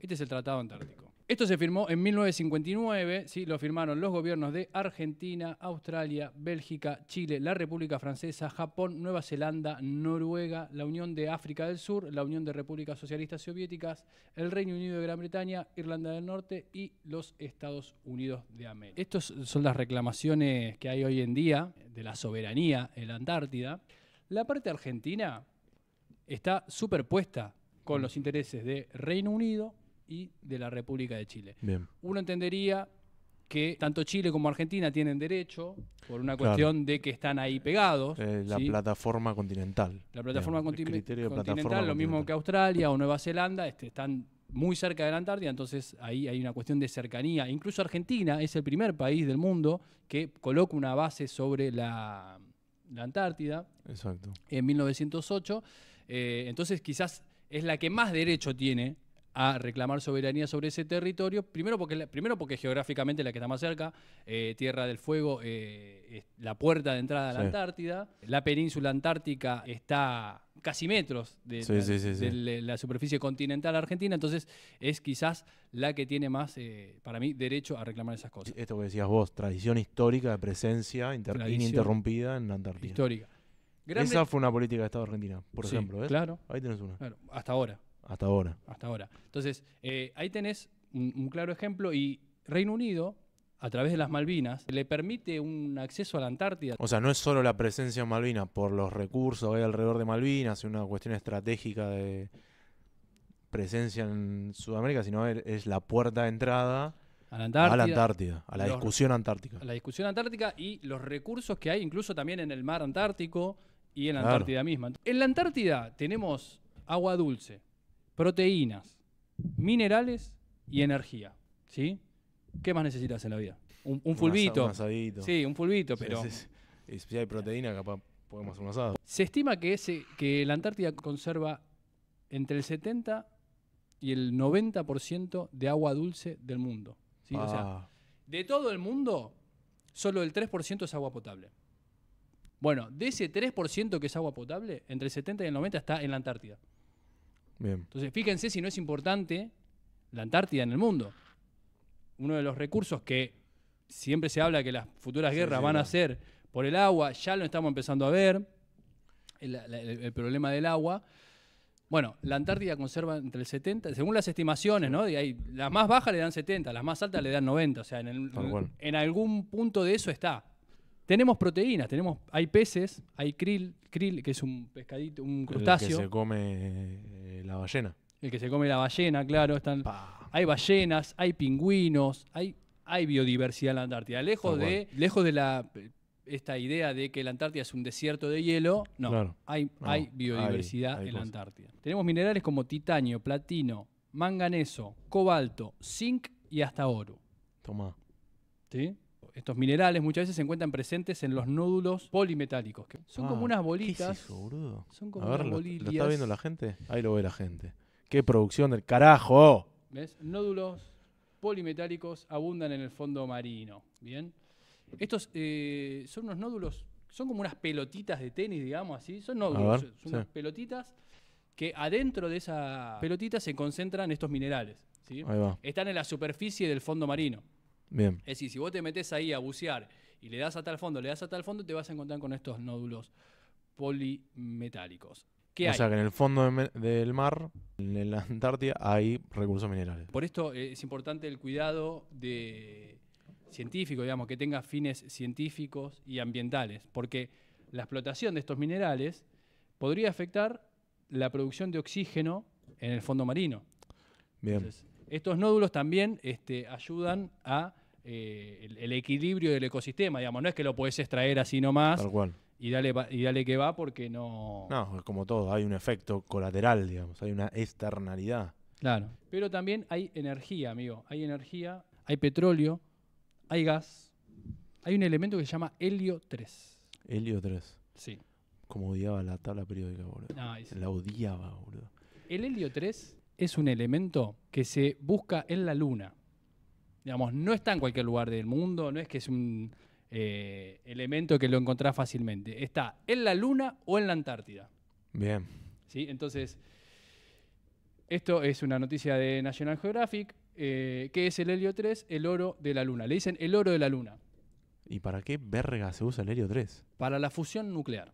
Este es el Tratado Antártico. Esto se firmó en 1959, ¿sí? lo firmaron los gobiernos de Argentina, Australia, Bélgica, Chile, la República Francesa, Japón, Nueva Zelanda, Noruega, la Unión de África del Sur, la Unión de Repúblicas Socialistas Soviéticas, el Reino Unido de Gran Bretaña, Irlanda del Norte y los Estados Unidos de América. Estas son las reclamaciones que hay hoy en día de la soberanía en la Antártida. La parte argentina está superpuesta con los intereses de Reino Unido, y de la República de Chile. Uno entendería que tanto Chile como Argentina tienen derecho por una cuestión de que están ahí pegados. Eh, la plataforma continental. La plataforma continental, lo mismo que Australia o Nueva Zelanda, este, están muy cerca de la Antártida, entonces ahí hay una cuestión de cercanía. Incluso Argentina es el primer país del mundo que coloca una base sobre la, Antártida. Exacto. En 1908. Eh, entonces quizás es la que más derecho tiene a reclamar soberanía sobre ese territorio, primero porque, primero porque geográficamente la que está más cerca, eh, Tierra del Fuego eh, es la puerta de entrada a la Antártida, la península antártica está casi metros de, la, superficie continental argentina, entonces es quizás la que tiene más, eh, para mí, derecho a reclamar esas cosas. Esto que decías vos, tradición histórica de presencia ininterrumpida en la Antártida. Histórica. Esa fue una política de Estado argentina, por ejemplo. Claro. Ahí tenés una. hasta ahora. Hasta ahora. Hasta ahora. Entonces, eh, ahí tenés un, claro ejemplo y Reino Unido, a través de las Malvinas, le permite un acceso a la Antártida. O sea, no es solo la presencia en Malvinas, por los recursos que hay alrededor de Malvinas, una cuestión estratégica de presencia en Sudamérica, sino es la puerta de entrada a la Antártida, a la, discusión antártica. A la discusión antártica y los recursos que hay incluso también en el mar Antártico y en la Antártida misma. En la Antártida tenemos agua dulce, proteínas, minerales y energía. ¿Sí? ¿Qué más necesitas en la vida? Un, fulvito, fulbito. Un asadito. Sí, un fulbito, pero. hay proteína, capaz podemos hacer un asado. Se estima que, ese, que la Antártida conserva entre el 70 y el 90% de agua dulce del mundo. O sea, ah. de todo el mundo, solo el 3% es agua potable. Bueno, de ese 3% que es agua potable, entre el 70 y el 90 está en la Antártida. Entonces, fíjense si no es importante la Antártida en el mundo. Uno de los recursos que siempre se habla que las futuras guerras van a ser por el agua, ya lo estamos empezando a ver, el, problema del agua. Bueno, la Antártida conserva entre el 70, según las estimaciones, ¿no? las más bajas le dan 70, las más altas le dan 90, o sea, en, algún punto de eso está. Tenemos proteínas, tenemos, hay peces, hay krill, krill que es un pescadito, un crustáceo. que se come la ballena. El que se come la ballena, claro. Están, hay ballenas, hay pingüinos, hay, hay biodiversidad en la Antártida. Lejos, de, lejos de la esta idea de que la Antártida es un desierto de hielo, no, hay, hay biodiversidad en la Antártida. Tenemos minerales como titanio, platino, manganeso, cobalto, zinc y hasta oro. Toma. ¿Sí? estos minerales muchas veces se encuentran presentes en los nódulos polimetálicos, que son como ah, unas bolitas. Son como unas ¿Lo está viendo la gente? Ahí lo ve la gente. ¡Qué producción del carajo! ¿Ves? Nódulos polimetálicos abundan en el fondo marino. ¿Bien? Estos eh, son unos nódulos, son como unas pelotitas de tenis, digamos así. Son nódulos, eh, son unas pelotitas que adentro de esa pelotita se concentran estos minerales. Están en la superficie del fondo marino. Bien. Es decir, si vos te metes ahí a bucear y le das a tal fondo, le das a tal fondo, te vas a encontrar con estos nódulos polimetálicos. o sea que en el fondo del mar, en la Antártida, hay recursos minerales. Por esto eh, es importante el cuidado de científico, digamos, que tenga fines científicos y ambientales, porque la explotación de estos minerales podría afectar la producción de oxígeno en el fondo marino. Bien. estos nódulos también este, ayudan a eh, el, equilibrio del ecosistema, digamos, no es que lo puedes extraer así nomás. Y dale, y dale que va porque no... No, es como todo, hay un efecto colateral, digamos, hay una externalidad. Claro, pero también hay energía, amigo, hay energía, hay petróleo, hay gas, hay un elemento que se llama helio 3. Helio 3. Sí. Como odiaba la tabla periódica, boludo. La odiaba, boludo. El helio 3 es un elemento que se busca en la luna. Digamos, no está en cualquier lugar del mundo, no es que es un eh, elemento que lo encontrás fácilmente. Está en la Luna o en la Antártida. Bien. ¿Sí? Entonces, esto es una noticia de National Geographic, ¿Qué eh, que es el helio 3, el oro de la Luna. Le dicen el oro de la Luna. ¿Y para qué verga se usa el helio 3? Para la fusión nuclear.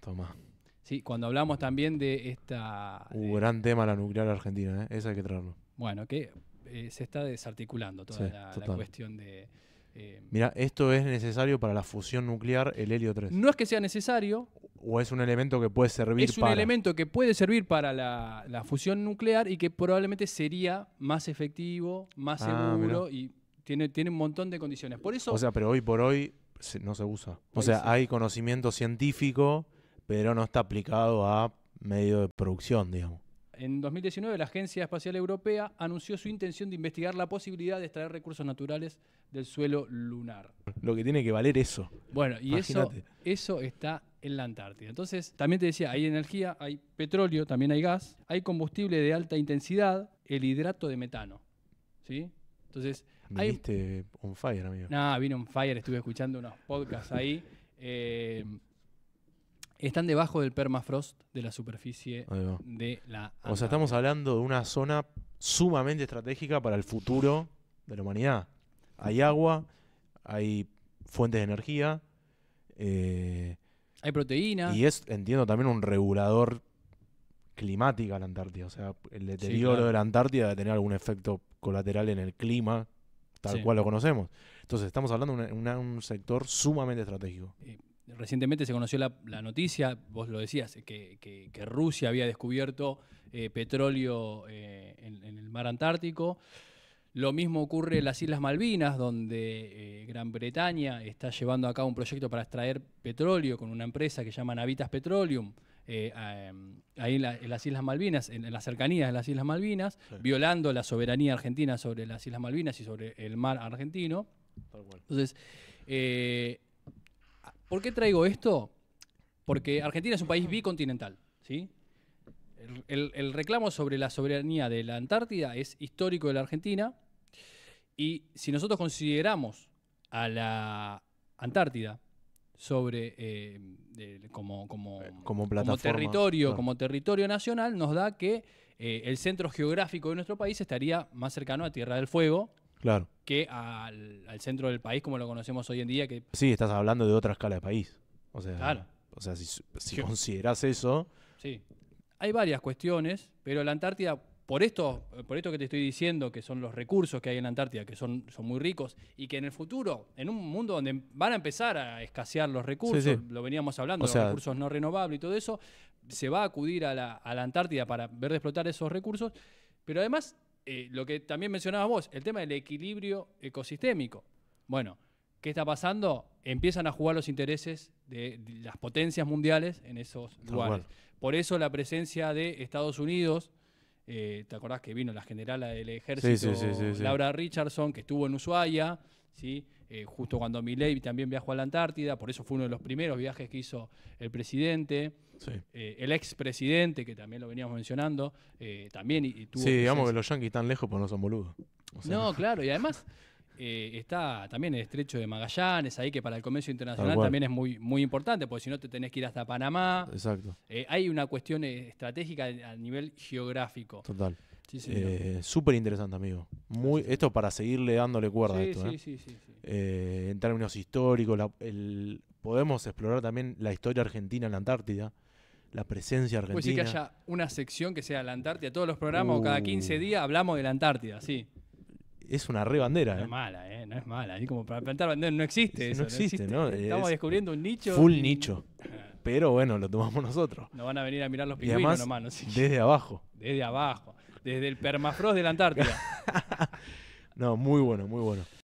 Toma. Sí, cuando hablamos también de esta... Un uh, gran tema la nuclear argentina, ¿eh? Eso hay que traerlo. Bueno, que eh, se está desarticulando toda la, cuestión de... Eh, Mira, esto es necesario para la fusión nuclear, el helio 3. No es que sea necesario. O es un elemento que puede servir para... Es un elemento que puede servir para la, fusión nuclear y que probablemente sería más efectivo, más ah, seguro y tiene, tiene un montón de condiciones. Por eso... O sea, pero hoy por hoy no se usa. O sea, hay conocimiento científico, pero no está aplicado a medio de producción, digamos en 2019 la Agencia Espacial Europea anunció su intención de investigar la posibilidad de extraer recursos naturales del suelo lunar. Lo que tiene que valer eso. Bueno, y eso, eso está en la Antártida. Entonces, también te decía, hay energía, hay petróleo, también hay gas, hay combustible de alta intensidad, el hidrato de metano. ¿Sí? Entonces, Viniste on fire, amigo. No, vine on fire, estuve escuchando unos podcasts ahí. Eh, están debajo del permafrost de la superficie de la Antártida. O sea, estamos hablando de una zona sumamente estratégica para el futuro de la humanidad. Hay agua, hay fuentes de energía. Eh, hay proteína. Y es, entiendo, también un regulador climático la Antártida. O sea, el deterioro de la Antártida debe tener algún efecto colateral en el clima, tal cual lo conocemos. Entonces, estamos hablando de un sector sumamente estratégico. Eh, recientemente se conoció la, noticia, vos lo decías, que, Rusia había descubierto eh, petróleo eh, en, el mar Antártico. Lo mismo ocurre en las Islas Malvinas, donde eh, Gran Bretaña está llevando a cabo un proyecto para extraer petróleo con una empresa que llama Navitas Petroleum. ahí en, las Islas Malvinas, en, las cercanías de las Islas Malvinas, violando la soberanía argentina sobre las Islas Malvinas y sobre el mar argentino. Entonces, ¿Por qué traigo esto? Porque Argentina es un país bicontinental, ¿sí? El, reclamo sobre la soberanía de la Antártida es histórico de la Argentina y si nosotros consideramos a la Antártida sobre eh, como, como, eh, como, territorio, como territorio nacional, nos da que eh, el centro geográfico de nuestro país estaría más cercano a Tierra del Fuego Claro. Que al, centro del país como lo conocemos hoy en día. Que... Sí, estás hablando de otra escala de país. O sea, O sea, si, si consideras eso. Sí. Hay varias cuestiones, pero la Antártida, por esto, por esto que te estoy diciendo, que son los recursos que hay en la Antártida, que son, son muy ricos, y que en el futuro, en un mundo donde van a empezar a escasear los recursos, lo veníamos hablando, recursos no renovables y todo eso, se va a acudir a la, a la Antártida para ver de explotar esos recursos, pero además eh, lo que también mencionabas vos, el tema del equilibrio ecosistémico. Bueno, ¿qué está pasando? Empiezan a jugar los intereses de, las potencias mundiales en esos lugares. Por eso la presencia de Estados Unidos, eh, ¿te acordás que vino la generala del ejército Laura Richardson, que estuvo en Ushuaia? Eh, justo cuando Milley también viajó a la Antártida, por eso fue uno de los primeros viajes que hizo el presidente. Eh, el expresidente, que también lo veníamos mencionando, eh, también y, tuvo Sí, digamos que los yanquis están lejos pues no son boludos. no, claro, y además está también el estrecho de Magallanes, ahí que para el comercio internacional también es muy, muy importante, porque si no te tenés que ir hasta Panamá. Exacto. hay una cuestión estratégica a nivel geográfico. Total. Súper eh, interesante, amigo. Muy, Esto para seguirle dándole cuerda a esto. ¿eh? Eh, en términos históricos, podemos explorar también la historia argentina en la Antártida, la presencia argentina. Puede ser que haya una sección que sea la Antártida. Todos los programas, cada 15 uh. días, hablamos de la Antártida, sí. Es una re bandera. No es mala, ¿eh? No es mala. como para plantar bandera, no existe existe, Estamos descubriendo un nicho. Full nicho. Ah. Pero bueno, lo tomamos nosotros. No van a venir a mirar los pingüinos nomás. desde abajo. Desde abajo. Desde el permafrost de la Antártida. no, muy bueno, muy bueno.